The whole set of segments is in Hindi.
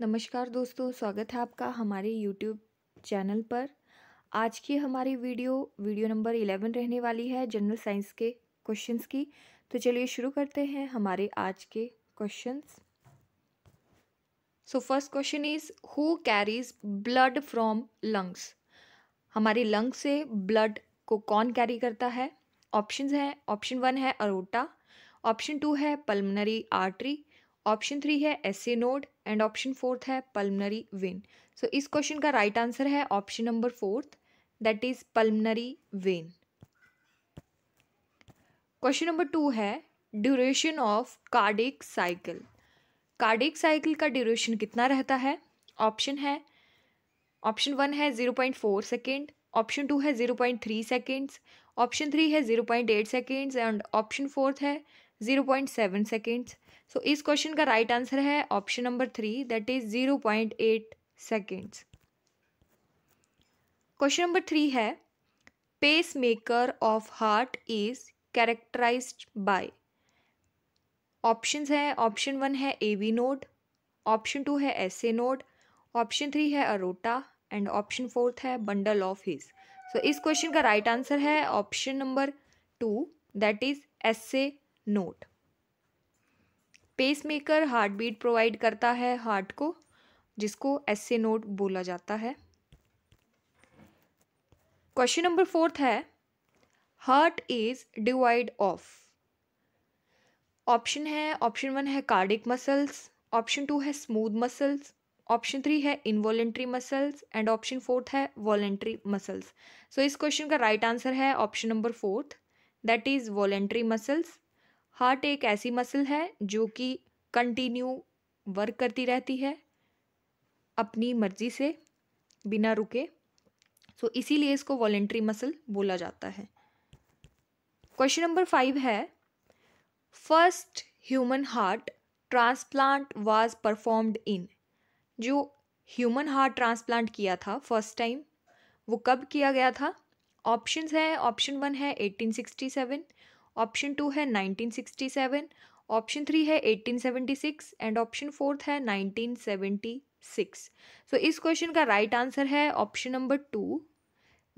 नमस्कार दोस्तों स्वागत है आपका हमारे यूट्यूब चैनल पर आज की हमारी वीडियो वीडियो नंबर इलेवन रहने वाली है जनरल साइंस के क्वेश्चंस की तो चलिए शुरू करते हैं हमारे आज के questions so first question is who carries blood from lungs हमारे लंग से ब्लड को कौन कैरी करता है ऑप्शंस हैं ऑप्शन वन है अरोटा ऑप्शन टू है पल्मनरी आर्टरी ऑप्शन थ्री है A node and option fourth है पल्मनरी वेन सो इस क्वेश्चन का राइट right आंसर है option number fourth that is pulmonary vein question number two है duration of cardiac cycle cardiac cycle का ड्यूरेशन कितना रहता है ऑप्शन है ऑप्शन वन है zero point four second option two है zero point three seconds option three है zero point eight seconds and option fourth है zero point seven seconds so इस क्वेश्चन का राइट right आंसर है option number three that is zero point eight seconds question number three है pacemaker of heart is characterise by options है ऑप्शन वन है A V node option two है S A node option three है अरोटा एंड ऑप्शन फोर्थ है बंडल ऑफ हिज सो इस क्वेश्चन का राइट right आंसर है option number two that is S A node pacemaker heart beat provide करता है हार्ट को जिसको एस नोट बोला जाता है क्वेश्चन नंबर फोर्थ है heart is divide of option है ऑप्शन वन है कार्डिक मसल्स ऑप्शन टू है स्मूथ मसल्स ऑप्शन थ्री है involuntary muscles and option fourth है वॉलेंट्री मसल्स सो इस क्वेश्चन का राइट right आंसर है option number fourth that is voluntary muscles heart एक ऐसी मसल है जो कि कंटिन्यू वर्क करती रहती है अपनी मर्जी से बिना रुके सो इसीलिए इसको वॉलेंट्री मसल बोला जाता है क्वेश्चन नंबर फाइव है first human heart transplant was performed in जो ह्यूमन हार्ट ट्रांसप्लांट किया था फर्स्ट टाइम वो कब किया गया था ऑप्शंस है ऑप्शन वन है 1867 ऑप्शन टू है 1967, ऑप्शन थ्री है 1876 एंड ऑप्शन फोर्थ है 1976 सो so, इस क्वेश्चन का राइट right आंसर है ऑप्शन नंबर टू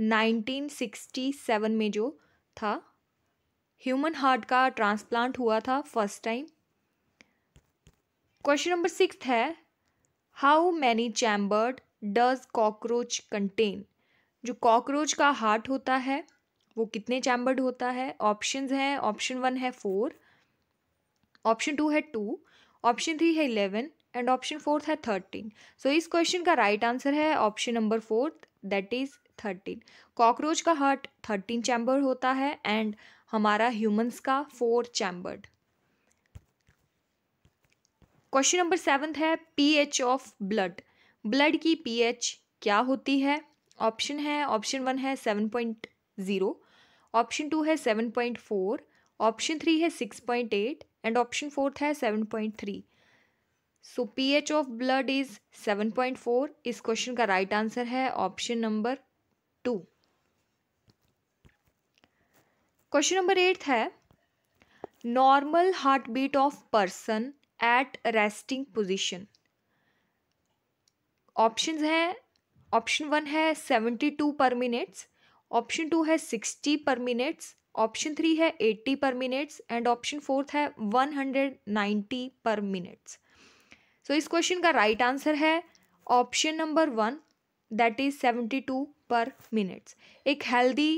1967 में जो था ह्यूमन हार्ट का ट्रांसप्लांट हुआ था first time question number six है how many chambered does cockroach contain जो कॉकरोच का हार्ट होता है वो कितने चैम्बर्ड होता है ऑप्शन है ऑप्शन वन है फोर ऑप्शन टू है टू ऑप्शन थ्री है इलेवन एंड ऑप्शन फोर्थ है थर्टीन सो so, इस क्वेश्चन का राइट right आंसर है option number fourth that is thirteen cockroach का हार्ट थर्टीन चैम्बर होता है एंड हमारा ह्यूमंस का four chambered question number seventh है पीएच ऑफ ब्लड ब्लड की पीएच क्या होती है ऑप्शन है ऑप्शन वन है seven point zero option two है seven point four option three है six point eight and option fourth है seven point three so P H of blood is seven point four इस क्वेश्चन का राइट right आंसर है option number two question number eight है normal heart beat of person at resting position option है ऑप्शन वन है seventy two per minutes option two है sixty per minutes option three है eighty per minutes and option fourth है one hundred ninety per minutes so इस क्वेश्चन का राइट right आंसर है option number one that is seventy two per minutes एक हेल्दी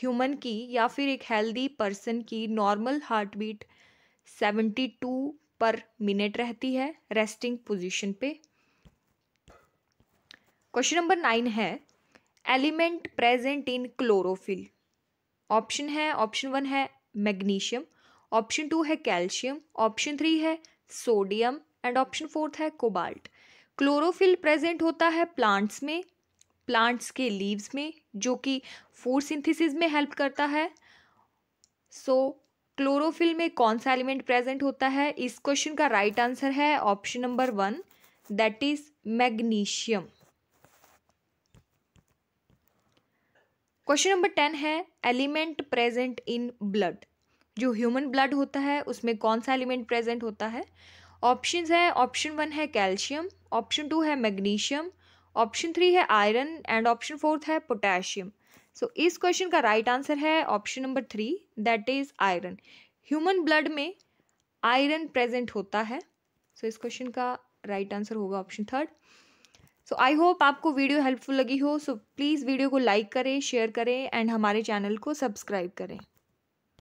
ह्यूमन की या फिर एक हेल्दी पर्सन की normal heart beat seventy two per minute रहती है रेस्टिंग पोजिशन पे क्वेश्चन नंबर नाइन है element present in chlorophyll option है ऑप्शन वन है मैग्नीशियम ऑप्शन टू है कैल्शियम ऑप्शन थ्री है सोडियम एंड ऑप्शन फोर्थ है कोबाल्ट क्लोरोफिल प्रेजेंट होता है प्लांट्स में प्लांट्स के लीव्स में जो कि फूड सिंथेसिस में हेल्प करता है सो so, क्लोरोफिल में कौन सा एलिमेंट प्रेजेंट होता है इस क्वेश्चन का राइट right आंसर है option number one that is magnesium question number ten है एलिमेंट प्रेजेंट इन ब्लड जो ह्यूमन ब्लड होता है उसमें कौन सा एलिमेंट प्रेजेंट होता है ऑप्शंस है ऑप्शन वन है कैल्शियम ऑप्शन टू है मैग्नीशियम ऑप्शन थ्री है आयरन एंड ऑप्शन फोर्थ है पोटेशियम सो so, इस क्वेश्चन का राइट right आंसर है option number three that is iron human blood में आयरन प्रेजेंट होता है सो so, इस क्वेश्चन का राइट right आंसर होगा option third so I hope आपको वीडियो हेल्पफुल लगी हो सो प्लीज़ वीडियो को लाइक करें शेयर करें एंड हमारे चैनल को सब्सक्राइब करें